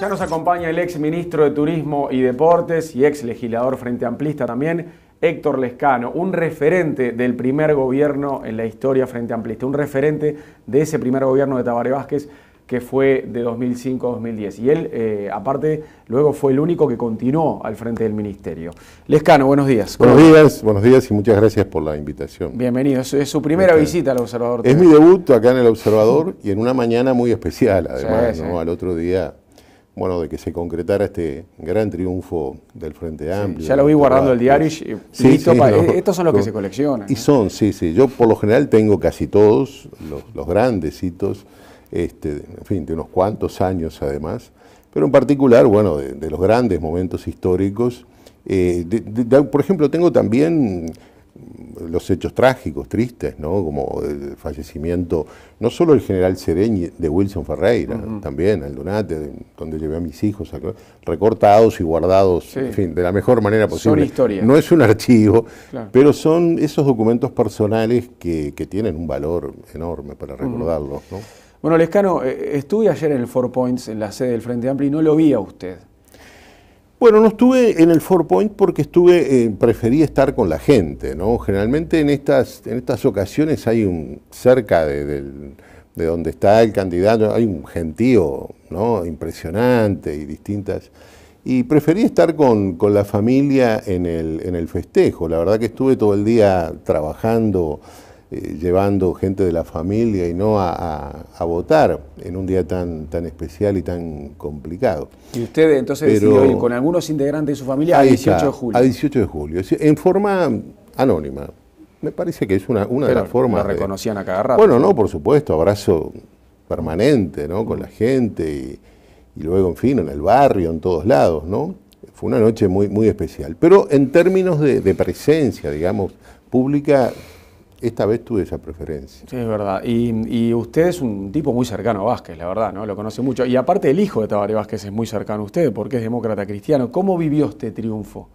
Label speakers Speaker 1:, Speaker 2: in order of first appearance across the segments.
Speaker 1: Ya nos acompaña el ex ministro de Turismo y Deportes y ex legislador Frente Amplista también, Héctor Lescano, un referente del primer gobierno en la historia Frente Amplista, un referente de ese primer gobierno de Tabaré Vázquez que fue de 2005 2010. Y él, eh, aparte, luego fue el único que continuó al frente del ministerio. Lescano, buenos días. Buenos días,
Speaker 2: buenos días y muchas gracias por la invitación.
Speaker 1: Bienvenido, es, su primera visita al Observador. Es
Speaker 2: mi debut acá en el Observador y en una mañana muy especial, además, ¿no? al otro día bueno, de que se concretara este gran triunfo del Frente Amplio. ya lo vi guardando el diario y sí, eh, estos son los que se coleccionan. Y son, sí, sí. Yo por lo general tengo casi todos los, grandes hitos, este, en fin, de unos cuantos años además, pero en particular, bueno, de, los grandes momentos históricos. Eh, por ejemplo, tengo también los hechos trágicos, tristes, ¿no? como el fallecimiento no solo del general Sereñi, de Wilson Ferreira, también al Donate, donde llevé a mis hijos, recortados y guardados, en fin, de la mejor manera posible. Son historia. No es un archivo, pero son esos documentos personales que, tienen un valor enorme para recordarlos.
Speaker 1: Bueno, Lescano, eh, estuve ayer en el Four Points, en la sede del Frente Amplio, y no lo vi a usted.
Speaker 2: Bueno, no estuve en el Four Point porque estuve, eh, preferí estar con la gente, ¿no? Generalmente en estas, en estas ocasiones hay un, cerca de, donde está el candidato, hay un gentío, ¿no? Impresionante y distintas y preferí estar con, la familia en el, en el, festejo. La verdad que estuve todo el día trabajando eh, llevando gente de la familia y no a, votar en un día tan, tan especial y tan complicado.
Speaker 1: Y usted entonces decidió ir con algunos integrantes de su familia a 18 de julio. A
Speaker 2: 18 de julio, en forma anónima. Me parece que es una, de las formas. reconocían
Speaker 1: a cada rato? Bueno, no,
Speaker 2: por supuesto, abrazo permanente, ¿no? Con la mm. gente y, luego, en fin, en el barrio, en todos lados, ¿no? Fue una noche muy, muy especial. Pero en términos de presencia, digamos, pública, esta vez tuve esa preferencia.
Speaker 1: Sí, es verdad. Y, usted es un tipo muy cercano a Vázquez, la verdad, ¿no? Lo conoce mucho. Y aparte el hijo de Tabaré Vázquez es muy cercano a usted, porque es demócrata cristiano. ¿Cómo vivió este triunfo?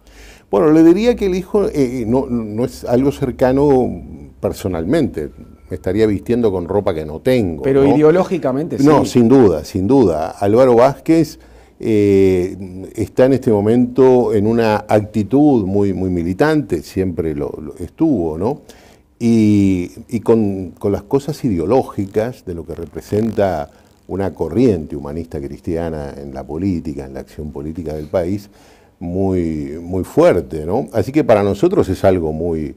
Speaker 2: Bueno, le diría que el hijo eh, eh, no, es algo cercano personalmente me estaría vistiendo con ropa que no tengo. Pero ideológicamente sí. No, sin duda, sin duda. Álvaro Vázquez eh, está en este momento en una actitud muy, muy militante, siempre lo estuvo, ¿no? y, con, las cosas ideológicas de lo que representa una corriente humanista cristiana en la política, en la acción política del país, muy, fuerte, Así que para nosotros es algo muy,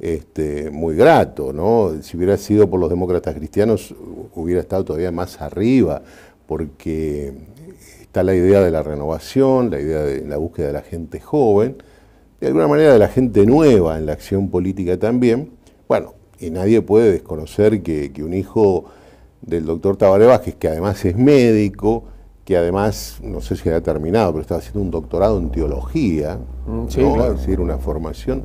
Speaker 2: este, muy grato, ¿no? Si hubiera sido por los demócratas cristianos, hubiera estado todavía más arriba, porque está la idea de la renovación, la idea de la búsqueda de la gente joven, de alguna manera de la gente nueva en la acción política también, bueno, y nadie puede desconocer que, un hijo del doctor Tabaré que además es médico, que además, no sé si ha terminado, pero está haciendo un doctorado en teología, mm, es decir, una formación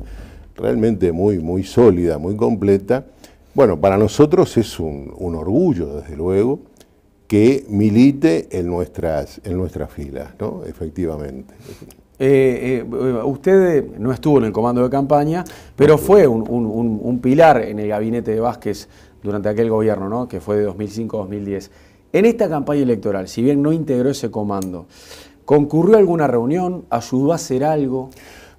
Speaker 2: realmente muy, muy sólida, muy completa. Bueno, para nosotros es un, orgullo, desde luego, que milite en nuestras, en nuestras filas, ¿no? Efectivamente.
Speaker 1: Eh, eh, usted eh, no estuvo en el comando de campaña, pero fue un, pilar en el gabinete de Vázquez durante aquel gobierno, ¿no? que fue de 2005-2010. En esta campaña
Speaker 2: electoral, si bien no integró ese comando, ¿concurrió alguna reunión? ¿Ayudó a hacer algo?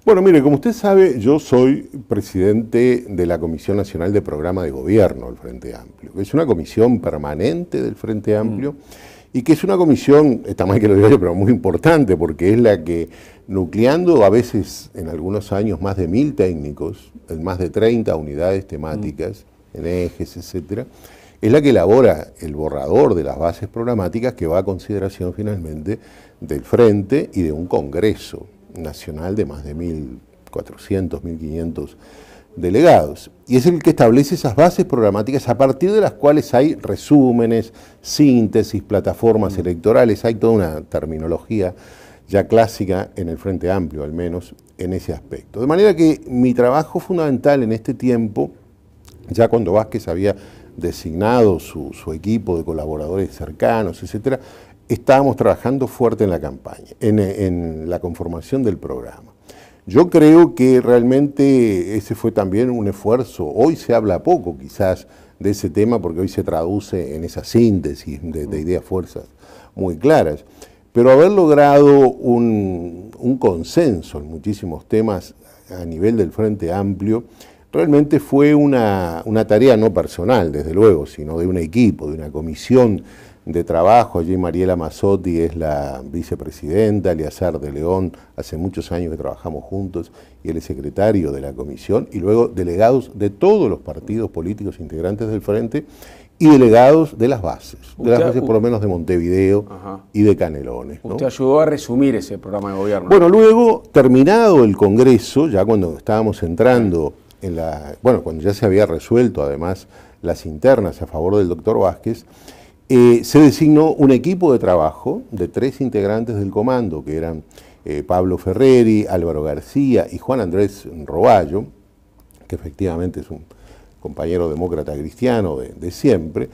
Speaker 2: Bueno, mire, como usted sabe, yo soy presidente de la Comisión Nacional de Programa de Gobierno del Frente Amplio, es una comisión permanente del Frente mm. Amplio y que es una comisión, está mal que lo diga yo, pero muy importante, porque es la que, nucleando a veces en algunos años más de mil técnicos, en más de 30 unidades temáticas, mm. en ejes, etc., es la que elabora el borrador de las bases programáticas que va a consideración finalmente del Frente y de un Congreso Nacional de más de 1.400, 1.500 delegados. Y es el que establece esas bases programáticas a partir de las cuales hay resúmenes, síntesis, plataformas mm. electorales, hay toda una terminología ya clásica en el Frente Amplio, al menos en ese aspecto. De manera que mi trabajo fundamental en este tiempo, ya cuando Vázquez había designado su, equipo de colaboradores cercanos, etcétera, estábamos trabajando fuerte en la campaña, en la conformación del programa. Yo creo que realmente ese fue también un esfuerzo. Hoy se habla poco quizás de ese tema porque hoy se traduce en esa síntesis de, mm. ideas fuerzas muy claras. Pero haber logrado un, consenso en muchísimos temas a nivel del Frente Amplio, realmente fue una, tarea no personal, desde luego, sino de un equipo, de una comisión de Trabajo, allí Mariela Mazzotti es la vicepresidenta, Aliazar de León, hace muchos años que trabajamos juntos, y él es secretario de la comisión, y luego delegados de todos los partidos políticos integrantes del Frente y delegados de las bases, de las bases por lo menos de Montevideo y de Canelones. ¿no? Usted ayudó a resumir ese programa de gobierno. Bueno, luego, terminado el Congreso, ya cuando estábamos entrando en la... Bueno, cuando ya se había resuelto además las internas a favor del doctor Vázquez, eh, se designó un equipo de trabajo de tres integrantes del comando, que eran eh, Pablo Ferreri, Álvaro García y Juan Andrés Roballo, que efectivamente es un compañero demócrata cristiano de, siempre,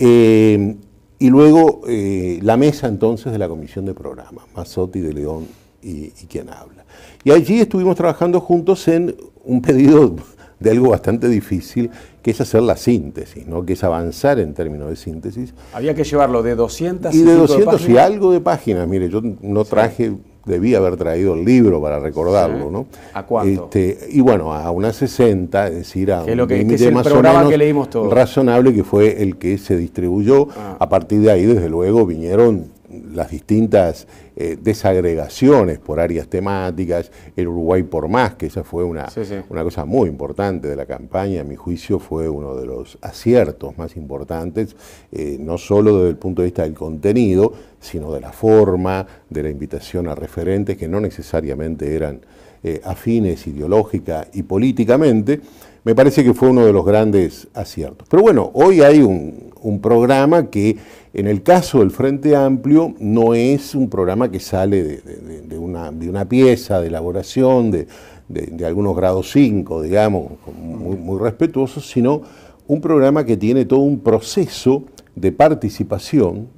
Speaker 2: eh, y luego la mesa entonces de la comisión de programa, Mazotti de León y, y quien habla. Y allí estuvimos trabajando juntos en un pedido de algo bastante difícil, que es hacer la síntesis, ¿no? que es avanzar en términos de síntesis.
Speaker 1: Había que llevarlo de 200 y de 200 y algo
Speaker 2: de páginas. Mire, yo no traje, debía haber traído el libro para recordarlo. ¿no? ¿A cuánto? Este, y bueno, a unas 60, es decir, a lo que, un más o menos que razonable que fue el que se distribuyó. Ah. A partir de ahí, desde luego, vinieron las distintas eh, desagregaciones por áreas temáticas, el Uruguay por más, que esa fue una, una cosa muy importante de la campaña, a mi juicio fue uno de los aciertos más importantes, eh, no solo desde el punto de vista del contenido, sino de la forma, de la invitación a referentes que no necesariamente eran eh, afines ideológica y políticamente, me parece que fue uno de los grandes aciertos. Pero bueno, hoy hay un, un programa que en el caso del Frente Amplio no es un programa que sale de, una, pieza, de elaboración, de, algunos grados 5, digamos, muy, respetuosos, sino un programa que tiene todo un proceso de participación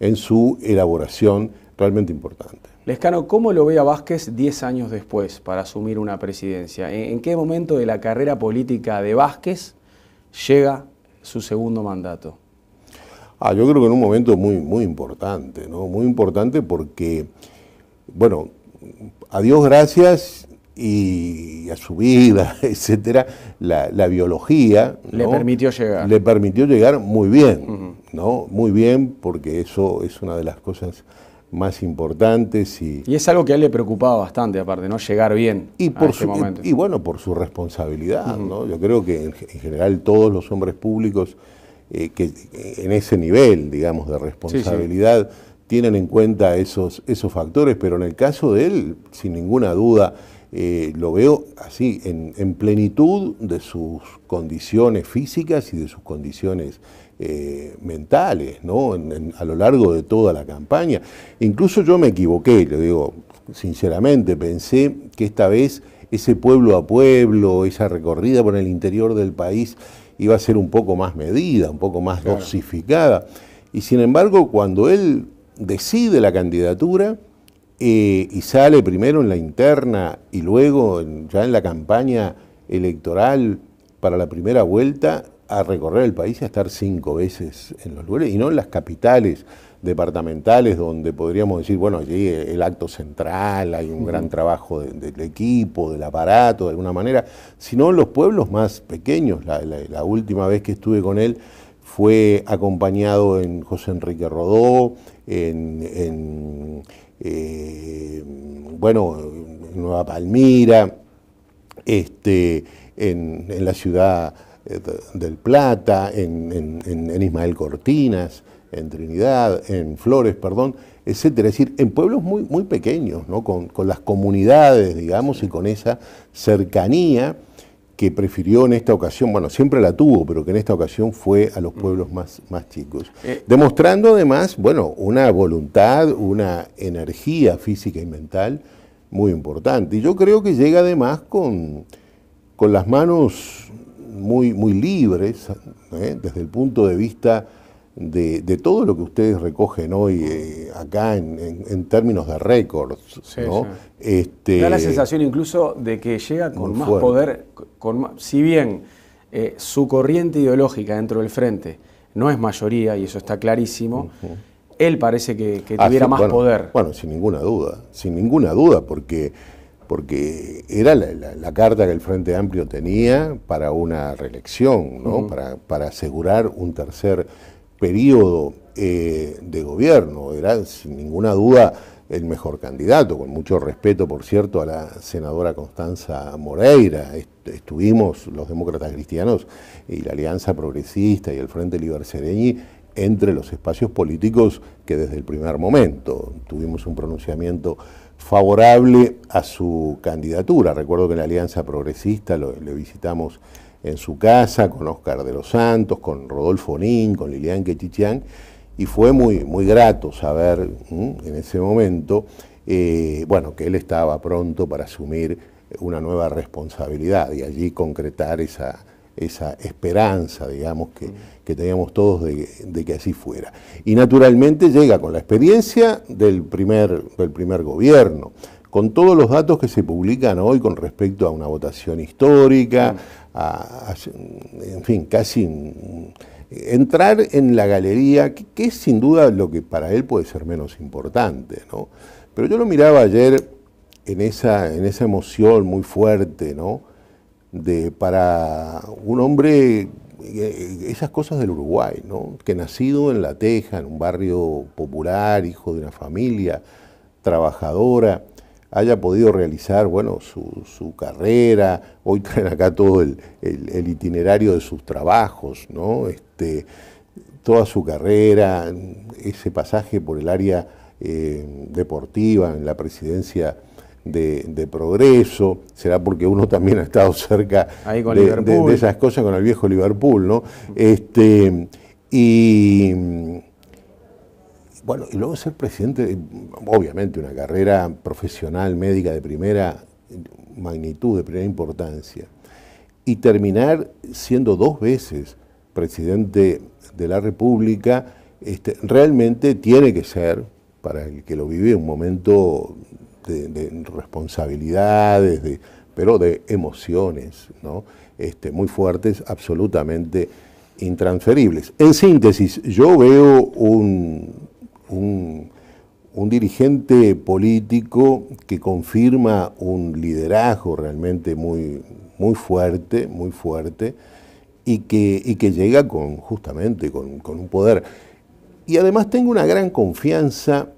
Speaker 2: en su elaboración realmente importante.
Speaker 1: Lescano, ¿cómo lo ve a Vázquez 10 años después para asumir una presidencia? ¿En, qué momento de la carrera política de Vázquez
Speaker 2: llega su segundo mandato? Ah, yo creo que en un momento muy, muy importante, ¿no? Muy importante porque, bueno, a Dios gracias y a su vida, etcétera, la, biología. Le permitió llegar. Le permitió llegar muy bien, ¿no? Muy bien, porque eso es una de las cosas más importantes. Y, y es algo que a él le preocupaba bastante, aparte, ¿no? Llegar bien y por este su, momento. Y, bueno, por su responsabilidad, ¿no? Yo creo que en, general todos los hombres públicos eh, que en ese nivel, digamos, de responsabilidad, tienen en cuenta esos, esos factores, pero en el caso de él, sin ninguna duda, eh, lo veo así, en, en plenitud de sus condiciones físicas y de sus condiciones eh, mentales ¿no? a lo largo de toda la campaña. Incluso yo me equivoqué, le digo sinceramente, pensé que esta vez ese pueblo a pueblo, esa recorrida por el interior del país iba a ser un poco más medida, un poco más dosificada. Y sin embargo, cuando él decide la candidatura eh, y sale primero en la interna y luego ya en la campaña electoral para la primera vuelta, a recorrer el país y a estar cinco veces en los lugares, y no en las capitales departamentales donde podríamos decir, bueno, allí el acto central, hay un gran trabajo del equipo, del aparato, de alguna manera, sino en los pueblos más pequeños. La, última vez que estuve con él fue acompañado en José Enrique Rodó, en, eh, bueno, Nueva Palmira, este, en la ciudad eh, del Plata, en, en, Ismael Cortinas, en Trinidad, en Flores, perdón, etc. Es decir, en pueblos muy, muy pequeños, ¿no? con, las comunidades, digamos, y con esa cercanía que prefirió en esta ocasión, bueno, siempre la tuvo, pero que en esta ocasión fue a los mm. pueblos más, más chicos. Eh. Demostrando además, bueno, una voluntad, una energía física y mental muy importante. Y yo creo que llega además con, con las manos muy, muy libres ¿eh? desde el punto de vista de, todo lo que ustedes recogen hoy eh, acá en, términos de récords. este, da la sensación
Speaker 1: incluso de que llega con más poder, si bien eh, su corriente ideológica dentro del frente no es mayoría, y eso está clarísimo, él parece que, ah, tuviera más
Speaker 2: poder. Bueno, sin ninguna duda, sin ninguna duda, porque porque era la, carta que el Frente Amplio tenía para una reelección, para, asegurar un tercer periodo eh, de gobierno. Era sin ninguna duda el mejor candidato, con mucho respeto, por cierto, a la senadora Constanza Moreira. estuvimos los demócratas cristianos y la Alianza Progresista y el Frente Liber entre los espacios políticos que desde el primer momento tuvimos un pronunciamiento favorable a su candidatura. Recuerdo que en la Alianza Progresista le visitamos en su casa con Óscar de los Santos, con Rodolfo Nin, con Lilian Quechichán, y fue muy, muy grato saber en ese momento eh, bueno, que él estaba pronto para asumir una nueva responsabilidad y allí concretar esa, esa esperanza, digamos, que, teníamos todos de, que así fuera. Y naturalmente llega con la experiencia del primer, del primer gobierno, con todos los datos que se publican hoy con respecto a una votación histórica, en fin, casi entrar en la galería, que, es sin duda lo que para él puede ser menos importante, ¿no? Pero yo lo miraba ayer en esa, en esa emoción muy fuerte, ¿no? de, para un hombre, eh, esas cosas del Uruguay, ¿no? que nacido en La Teja, en un barrio popular, hijo de una familia trabajadora, haya podido realizar bueno, su, carrera, hoy traen acá todo el, itinerario de sus trabajos, ¿no? este, toda su carrera, ese pasaje por el área eh, deportiva en la presidencia de, progreso, será porque uno también ha estado cerca de, esas cosas con el viejo Liverpool, ¿no? Este, y bueno, y luego ser presidente, obviamente una carrera profesional, médica de primera magnitud, de primera importancia, y terminar siendo dos veces presidente de la República, este, realmente tiene que ser, para el que lo vive, un momento de, responsabilidades, de, pero de emociones ¿no? este, muy fuertes, absolutamente intransferibles. En síntesis, yo veo un, un, dirigente político que confirma un liderazgo realmente muy, muy fuerte, muy fuerte, y que, que llega con, justamente con, con un poder. Y además tengo una gran confianza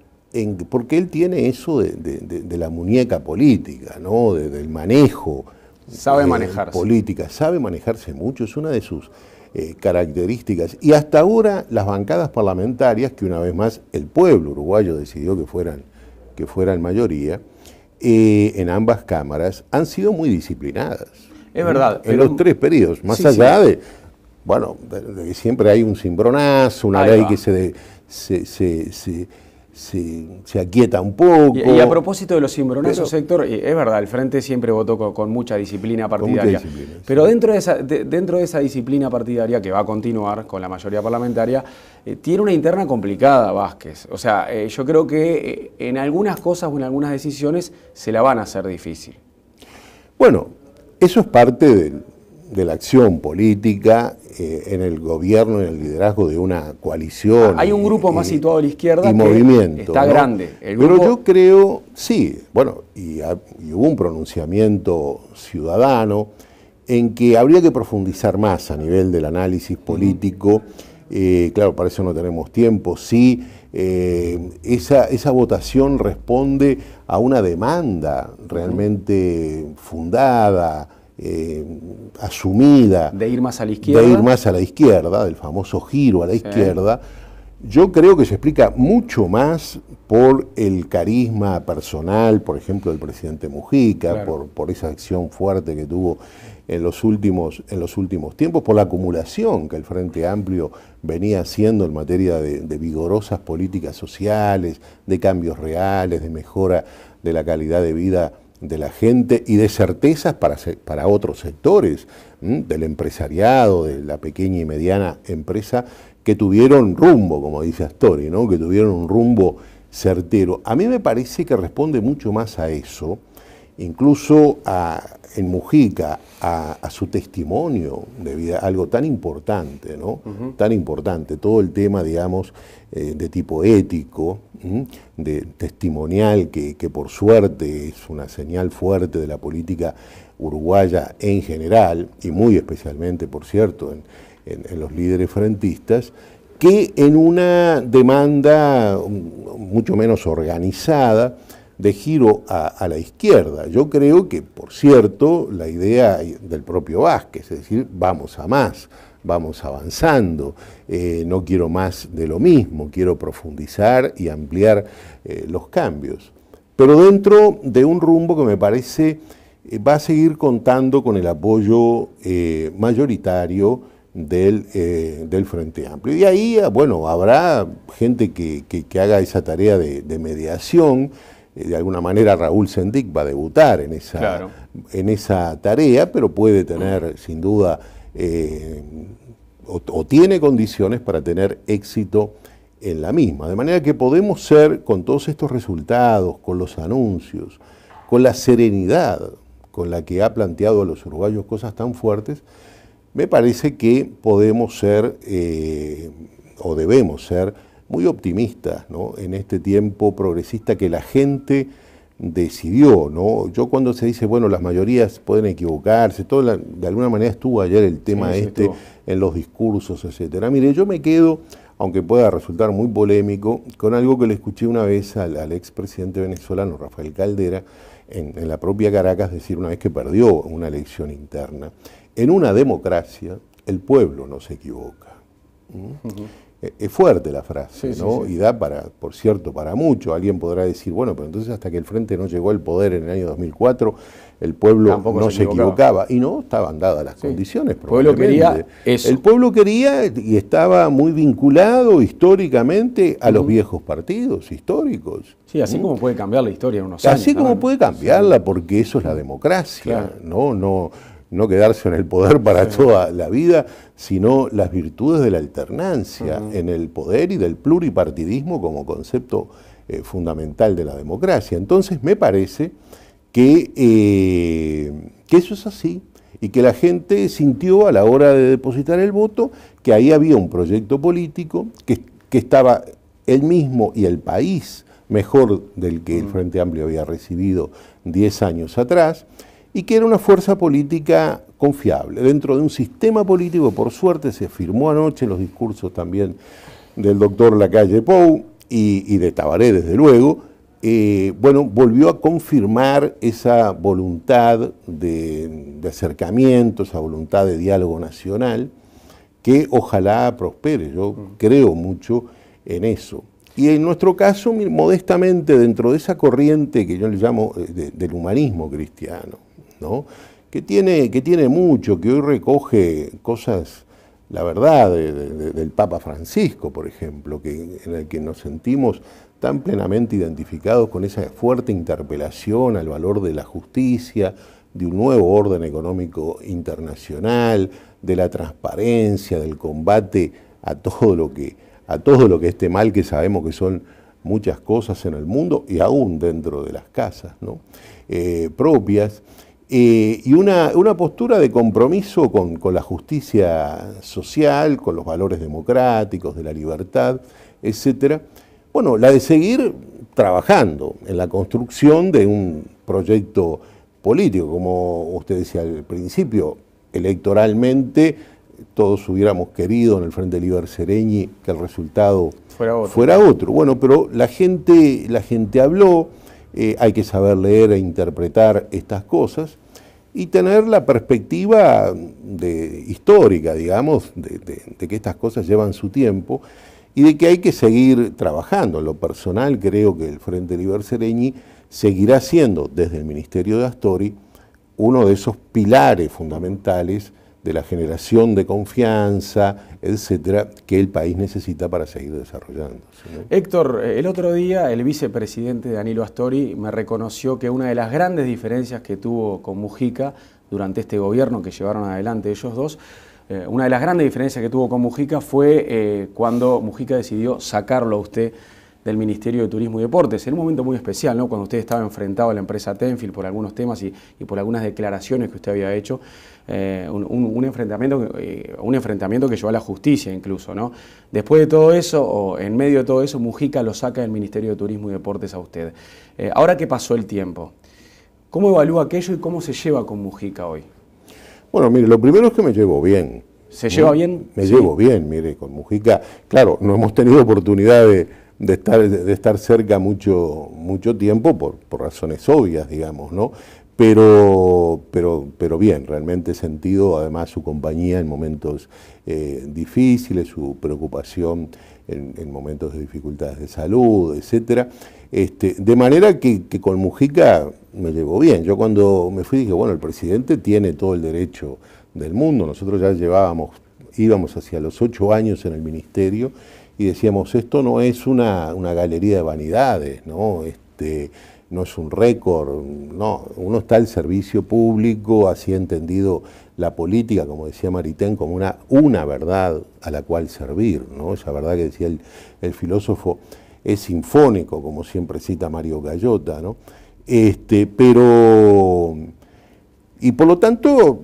Speaker 2: porque él tiene eso de, la muñeca política, ¿no? del manejo. Sabe eh, manejarse. Política, sabe manejarse mucho, es una de sus eh, características. Y hasta ahora las bancadas parlamentarias, que una vez más el pueblo uruguayo decidió que fueran, que fueran mayoría, eh, en ambas cámaras, han sido muy disciplinadas. Es verdad. En los tres periodos, más allá de, bueno, siempre hay un cimbronazo, una ley que se se, se, aquieta un poco. Y, a
Speaker 1: propósito de los cimbronazos, sector eh, es verdad, el Frente siempre votó con, mucha disciplina partidaria. pero dentro, de esa, dentro de esa disciplina partidaria, que va a continuar con la mayoría parlamentaria, eh, tiene una interna complicada Vázquez. O sea, eh, yo creo que en algunas cosas o en algunas decisiones se la van a hacer difícil.
Speaker 2: Bueno, eso es parte de la acción política eh, en el gobierno, en el liderazgo de una coalición. Hay un
Speaker 1: grupo más situado a la izquierda y movimiento, está grande. Pero yo
Speaker 2: creo, sí, bueno, y, hubo un pronunciamiento ciudadano en que habría que profundizar más a nivel del análisis político. Eh, claro, para eso no tenemos tiempo. Sí, eh, esa, esa votación responde a una demanda realmente fundada, eh, asumida. De ir más a la izquierda. ir más a la izquierda, del famoso giro a la izquierda. Yo creo que se explica mucho más por el carisma personal, por ejemplo, del presidente Mujica, por, por, esa acción fuerte que tuvo en los, últimos, en los últimos tiempos, por la acumulación que el Frente Amplio venía haciendo en materia de, de vigorosas políticas sociales, de cambios reales, de mejora de la calidad de vida de la gente y de certezas para, para otros sectores, del empresariado, de la pequeña y mediana empresa, que tuvieron rumbo, como dice Astori, ¿no? que tuvieron un rumbo certero. A mí me parece que responde mucho más a eso incluso en Mujica, a, su testimonio de vida, algo tan importante, ¿no? Tan importante, todo el tema, digamos, eh, de tipo ético, de testimonial, que, por suerte es una señal fuerte de la política uruguaya en general, y muy especialmente, por cierto, en, en los líderes frentistas, que en una demanda mm, mucho menos organizada, de giro a, la izquierda. Yo creo que, por cierto, la idea del propio Vázquez, es decir, vamos a más, vamos avanzando, eh, no quiero más de lo mismo, quiero profundizar y ampliar eh, los cambios. Pero dentro de un rumbo que me parece eh, va a seguir contando con el apoyo mayoritario del, Frente Amplio. Y ahí, ah, bueno, habrá gente que, haga esa tarea de mediación eh, de alguna manera Raúl Sendic va a debutar en esa, en esa tarea, pero puede tener mm. sin duda eh, o, tiene condiciones para tener éxito en la misma. De manera que podemos ser con todos estos resultados, con los anuncios, con la serenidad con la que ha planteado a los uruguayos cosas tan fuertes, me parece que podemos ser eh, o debemos ser muy optimistas ¿no? en este tiempo progresista que la gente decidió. ¿no? Yo cuando se dice, bueno, las mayorías pueden equivocarse, todo de alguna manera estuvo ayer el tema este en los discursos, etcétera. Mire, yo me quedo, aunque pueda resultar muy polémico, con algo que le escuché una vez al, ex expresidente venezolano Rafael Caldera, en, la propia Caracas, decir una vez que perdió una elección interna. En una democracia, el pueblo no se equivoca. ¿Mm? Eh, es fuerte la frase, ¿no? Y da para, por cierto, para mucho. Alguien podrá decir, bueno, pero entonces hasta que el Frente no llegó al poder en el año 2004, el pueblo no se equivocaba. Y no, estaban dadas las condiciones. El pueblo quería El pueblo quería y estaba muy vinculado históricamente a los viejos partidos históricos. Sí, así mm. como
Speaker 1: puede cambiar la historia en unos así años. Así
Speaker 2: como puede cambiarla, porque eso es la democracia, No no quedarse en el poder para toda la vida, sino las virtudes de la alternancia en el poder y del pluripartidismo como concepto eh, fundamental de la democracia. Entonces me parece eh, que, eso es así y que la gente sintió a la hora de depositar el voto que ahí había un proyecto político que, que estaba él mismo y el país mejor del que el Frente Amplio había recibido 10 años atrás y que era una fuerza política confiable. Dentro de un sistema político, por suerte, se firmó anoche los discursos también del doctor Lacalle Pou y, y de Tabaré, desde luego, eh, bueno, volvió a confirmar esa voluntad de, acercamiento, esa voluntad de diálogo nacional, que ojalá prospere, yo mm. creo mucho en eso. Y en nuestro caso, modestamente, dentro de esa corriente que yo le llamo eh, del humanismo cristiano, que, tiene, que tiene mucho, que hoy recoge cosas, la verdad, del Papa Francisco, por ejemplo, que, en el que nos sentimos tan plenamente identificados con esa fuerte interpelación al valor de la justicia, de un nuevo orden económico internacional, de la transparencia, del combate a todo lo que, a todo lo que este mal que sabemos que son muchas cosas en el mundo y aún dentro de las casas eh, propias. Eh, y una, postura de compromiso con, la justicia social, con los valores democráticos, de la libertad, etc. Bueno, la de seguir trabajando en la construcción de un proyecto político, como usted decía al principio, electoralmente todos hubiéramos querido en el Frente Liber Sereñi que el resultado fuera otro. Bueno, pero la gente, la gente habló, eh, hay que saber leer e interpretar estas cosas y tener la perspectiva de, histórica, digamos, de, que estas cosas llevan su tiempo y de que hay que seguir trabajando. En lo personal creo que el Frente Liber Sereñi seguirá siendo, desde el Ministerio de Astori, uno de esos pilares fundamentales de la generación de confianza, etcétera, que el país necesita para seguir desarrollándose.
Speaker 1: Héctor, eh, el otro día el vicepresidente Danilo Astori me reconoció que una de las grandes diferencias que tuvo con Mujica durante este gobierno que llevaron adelante ellos dos, eh, una de las grandes diferencias que tuvo con Mujica fue eh, cuando Mujica decidió sacarlo a usted del Ministerio de Turismo y Deportes, en un momento muy especial, ¿no? cuando usted estaba enfrentado a la empresa Tenfield por algunos temas y, por algunas declaraciones que usted había hecho, eh, un, enfrentamiento, eh, un enfrentamiento que llevó a la justicia incluso. ¿no? Después de todo eso, o en medio de todo eso, Mujica lo saca del Ministerio de Turismo y Deportes a usted. Eh, ahora que pasó el tiempo, ¿cómo evalúa aquello y cómo se lleva con Mujica hoy?
Speaker 2: Bueno, mire, lo primero es que me llevo bien. ¿Se lleva bien? Me llevo bien, mire, con Mujica. Claro, no hemos tenido oportunidad de de estar, de estar cerca mucho, mucho tiempo por, razones obvias, digamos, ¿no? Pero, pero, pero bien, realmente he sentido además su compañía en momentos eh, difíciles, su preocupación en, momentos de dificultades de salud, etcétera. Este, de manera que, que, con Mujica me llevó bien. Yo cuando me fui dije, bueno, el presidente tiene todo el derecho del mundo. Nosotros ya llevábamos, íbamos hacia los ocho años en el ministerio y decíamos, esto no es una, galería de vanidades, ¿no? Este, no es un récord, no, uno está al servicio público, así entendido la política, como decía Maritén, como una, una verdad a la cual servir, ¿no? Esa verdad que decía el, filósofo es sinfónico, como siempre cita Mario Gallota, ¿no? Este, pero y por lo tanto,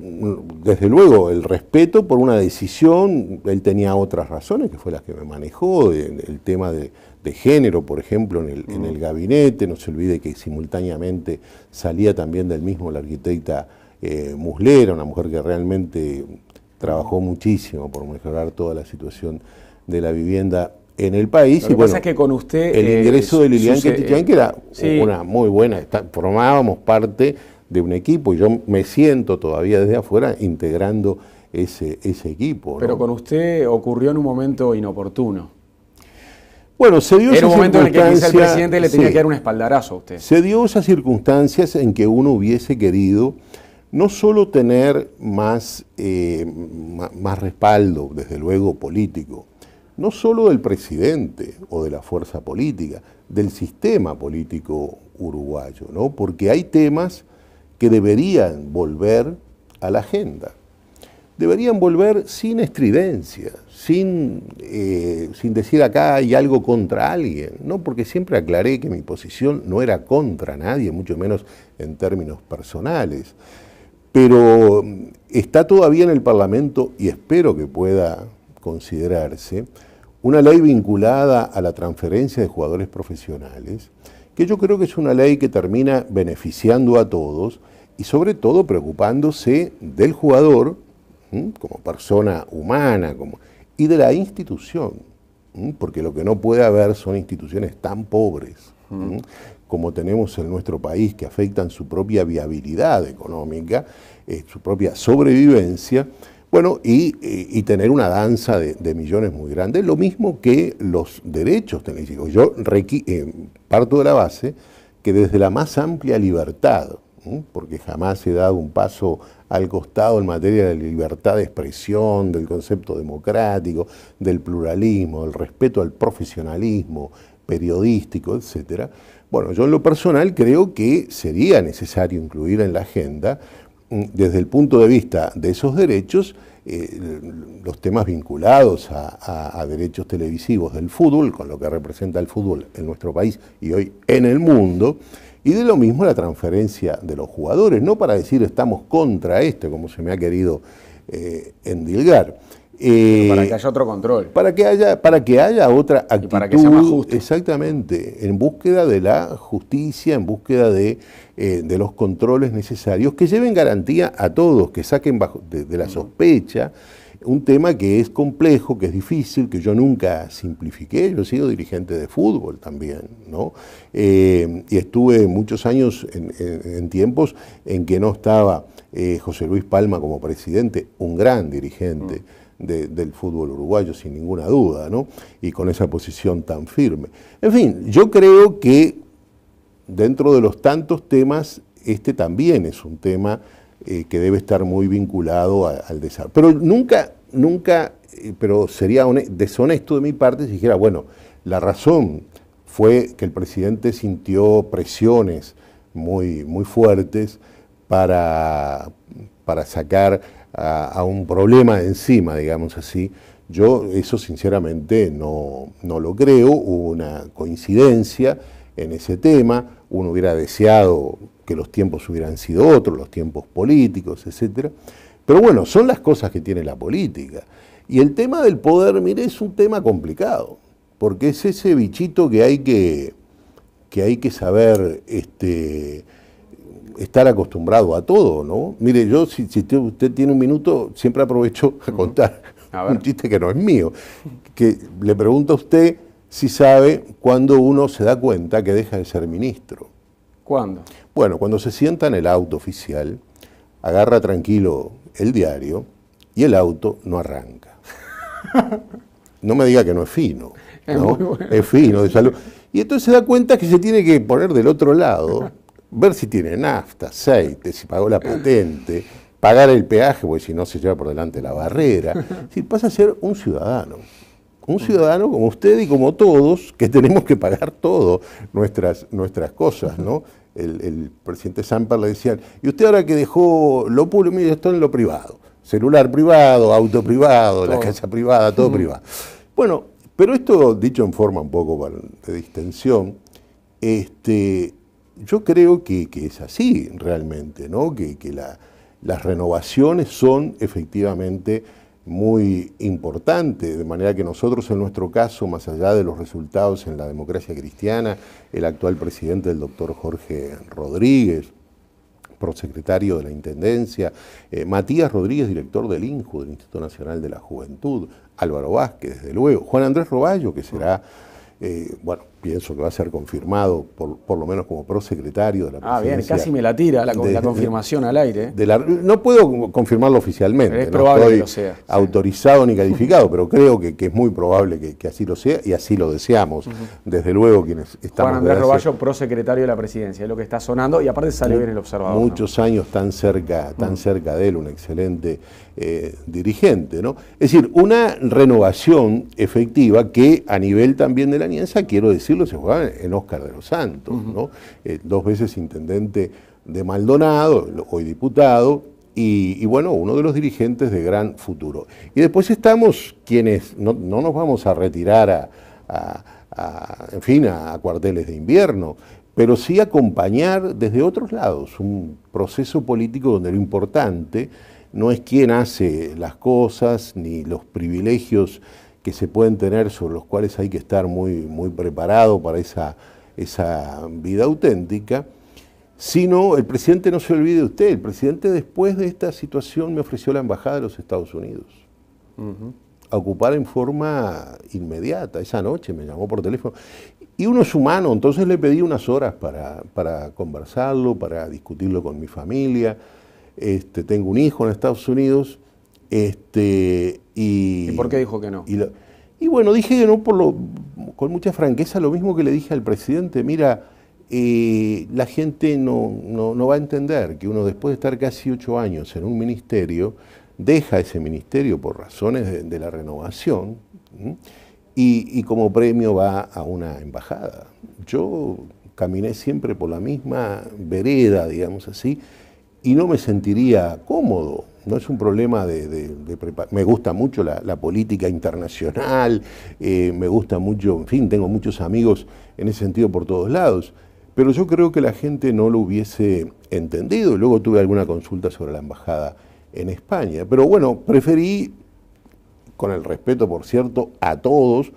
Speaker 2: desde luego, el respeto por una decisión, él tenía otras razones, que fue las que me manejó, el tema de, género, por ejemplo, en el, en el, mm. gabinete, no se olvide que simultáneamente salía también del mismo la arquitecta eh, Muslera, una mujer que realmente trabajó muchísimo por mejorar toda la situación de la vivienda en el país. Lo que y pasa es que
Speaker 1: con usted... El ingreso eh, de Lilian Ketichian, que era una
Speaker 2: muy buena, formábamos parte de un equipo y yo me siento todavía desde afuera integrando ese, ese equipo. Pero con usted ocurrió en un momento inoportuno. Bueno, se dio Era un momento en el que el presidente le tenía que dar un
Speaker 1: espaldarazo a usted.
Speaker 2: Se dio esas circunstancias en que uno hubiese querido no solo tener más, eh, más respaldo, desde luego político, no solo del presidente o de la fuerza política, del sistema político uruguayo, ¿no? Porque hay temas que deberían volver a la agenda. Deberían volver sin estridencia, sin, eh, sin decir acá hay algo contra alguien, ¿no? porque siempre aclaré que mi posición no era contra nadie, mucho menos en términos personales. Pero mm, está todavía en el Parlamento, y espero que pueda considerarse, una ley vinculada a la transferencia de jugadores profesionales que yo creo que es una ley que termina beneficiando a todos y sobre todo preocupándose del jugador como persona humana como, y de la institución, porque lo que no puede haber son instituciones tan pobres. como tenemos en nuestro país, que afectan su propia viabilidad económica, eh, su propia sobrevivencia, bueno, eh, y, tener una danza de, millones muy grande, lo mismo que los derechos tecnológicos. Yo eh, parto de la base que desde la más amplia libertad, porque jamás he dado un paso al costado en materia de libertad de expresión, del concepto democrático, del pluralismo, del respeto al profesionalismo periodístico, etc. Bueno, yo en lo personal creo que sería necesario incluir en la agenda desde el punto de vista de esos derechos, eh, los temas vinculados a, derechos televisivos del fútbol, con lo que representa el fútbol en nuestro país y hoy en el mundo, y de lo mismo la transferencia de los jugadores, no para decir estamos contra esto, como se me ha querido eh, endilgar, eh, para que haya otro control. Para que haya, para que haya otra actitud. para que Exactamente, en búsqueda de la justicia, en búsqueda eh, de, los controles necesarios, que lleven garantía a todos, que saquen bajo, de, la sospecha un tema que es complejo, que es difícil, que yo nunca simplifiqué. Yo he sido dirigente de fútbol también, ¿no? Eh, y estuve muchos años en, tiempos en que no estaba José Luis Palma como presidente, un gran dirigente. Mm del fútbol uruguayo, sin ninguna duda, ¿no? Y con esa posición tan firme. En fin, yo creo que dentro de los tantos temas, este también es un tema eh, que debe estar muy vinculado al desarrollo. Pero nunca, nunca, eh, pero sería deshonesto de mi parte si dijera, bueno, la razón fue que el presidente sintió presiones muy, muy fuertes para, para sacar a, un problema encima, digamos así. Yo eso sinceramente no, lo creo, hubo una coincidencia en ese tema, uno hubiera deseado que los tiempos hubieran sido otros, los tiempos políticos, etc. Pero bueno, son las cosas que tiene la política. Y el tema del poder, mire, es un tema complicado, porque es ese bichito que hay que, que, hay que saber este, estar acostumbrado a todo, ¿no? Mire, yo, si, usted tiene un minuto, siempre aprovecho a contar un chiste que no es mío, que le pregunto a usted si sabe cuándo uno se da cuenta que deja de ser ministro. ¿Cuándo? Bueno, cuando se sienta en el auto oficial, agarra tranquilo el diario y el auto no arranca. No me diga que no es fino. ¿no? Es, es fino de salud. Y entonces se da cuenta que se tiene que poner del otro lado ver si tiene nafta, aceite, si pagó la patente, pagar el peaje, porque si no se lleva por delante la barrera. si pasa a ser un ciudadano. Un ciudadano como usted y como todos, que tenemos que pagar todo nuestras, nuestras cosas, ¿no? El, presidente Samper le decía, y usted ahora que dejó lo público, mire, esto en lo privado. Celular privado, auto privado, la casa privada, todo privado. Bueno, pero esto dicho en forma un poco de distensión, este, yo creo que, es así realmente, que, las renovaciones son efectivamente muy importantes, de manera que nosotros en nuestro caso, más allá de los resultados en la democracia cristiana, el actual presidente, el doctor Jorge Rodríguez, prosecretario de la Intendencia, eh, Matías Rodríguez, director del INJU, del Instituto Nacional de la Juventud, Álvaro Vázquez, desde luego, Juan Andrés Roballo, que será, eh, bueno, pienso que va a ser confirmado, por, por lo menos como prosecretario de la ah, presidencia. Ah, bien, casi me la tira la, confirmación al aire. no puedo confirmarlo oficialmente, es estoy sea, autorizado ni calificado, pero creo que, es muy probable que, así lo sea y así lo deseamos, desde luego quienes estamos... Juan Andrés Roballo,
Speaker 1: prosecretario de la presidencia, es lo que está sonando y aparte sale bien el observador.
Speaker 2: Muchos años tan cerca, tan mm. cerca de él, un excelente eh, dirigente, ¿no? Es decir, una renovación efectiva que a nivel también de la alianza, quiero decir, se jugaba en Oscar de los Santos, eh, dos veces intendente de Maldonado, hoy diputado, y, bueno, uno de los dirigentes de gran futuro. Y después estamos quienes no, nos vamos a retirar a, en fin, a cuarteles de invierno, pero sí acompañar desde otros lados un proceso político donde lo importante no es quién hace las cosas ni los privilegios que se pueden tener, sobre los cuales hay que estar muy, muy preparado para esa, esa vida auténtica, sino el presidente no se olvide usted, el presidente después de esta situación me ofreció la Embajada de los Estados Unidos. a ocupar en forma inmediata. Esa noche me llamó por teléfono. Y uno es humano, entonces le pedí unas horas para, conversarlo, para discutirlo con mi familia. Este, tengo un hijo en Estados Unidos este, y, por qué dijo que no? Y, bueno, dije que no por lo, con mucha franqueza, lo mismo que le dije al presidente, mira, eh, la gente no, va a entender que uno después de estar casi ocho años en un ministerio, deja ese ministerio por razones de, la renovación y, y, como premio va a una embajada. Yo caminé siempre por la misma vereda, digamos así, y no me sentiría cómodo no es un problema de... me gusta mucho la, política internacional, eh, me gusta mucho, en fin, tengo muchos amigos en ese sentido por todos lados, pero yo creo que la gente no lo hubiese entendido. Luego tuve alguna consulta sobre la embajada en España, pero bueno, preferí, con el respeto, por cierto, a todos,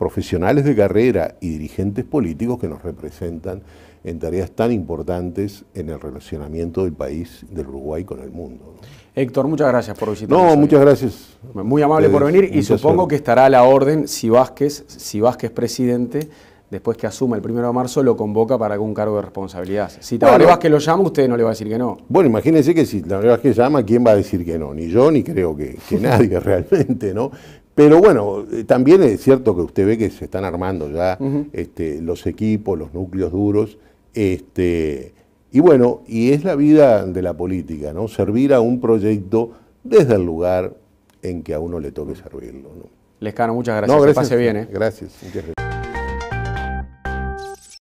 Speaker 2: profesionales de carrera y dirigentes políticos que nos representan en tareas tan importantes en el relacionamiento del país, del Uruguay con el mundo. Héctor, muchas gracias por visitarnos. No, muchas gracias. Muy amable por venir y supongo que
Speaker 1: estará a la orden si Vázquez, si Vázquez presidente, después que asuma el 1 de
Speaker 2: marzo, lo convoca para algún cargo de responsabilidad. Si Tabaré Vázquez
Speaker 1: lo llama, usted no le va a decir que no.
Speaker 2: Bueno, imagínense que si Tabaré Vázquez llama, ¿quién va a decir que no? Ni yo, ni creo que nadie realmente, ¿no? Pero bueno, eh, también es cierto que usted ve que se están armando ya este, los equipos, los núcleos duros, este, y bueno, y es la vida de la política, ¿no? Servir a un proyecto desde el lugar en que a uno le toque servirlo. ¿no?
Speaker 1: Lescano, muchas gracias. gracias. pase bien. ¿eh? gracias.